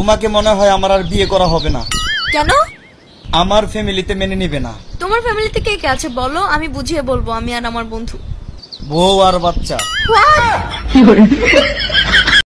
তোমাকে মনে হয় আমার আর বিয়ে করা হবে না কেন আমার ফ্যামিলিতে মেনে নেবে না তোমার ফ্যামিলিতে কে কে আছে বলো আমি বুঝিয়ে বলবো আমি আর আমার বন্ধু বউ আর বাচ্চা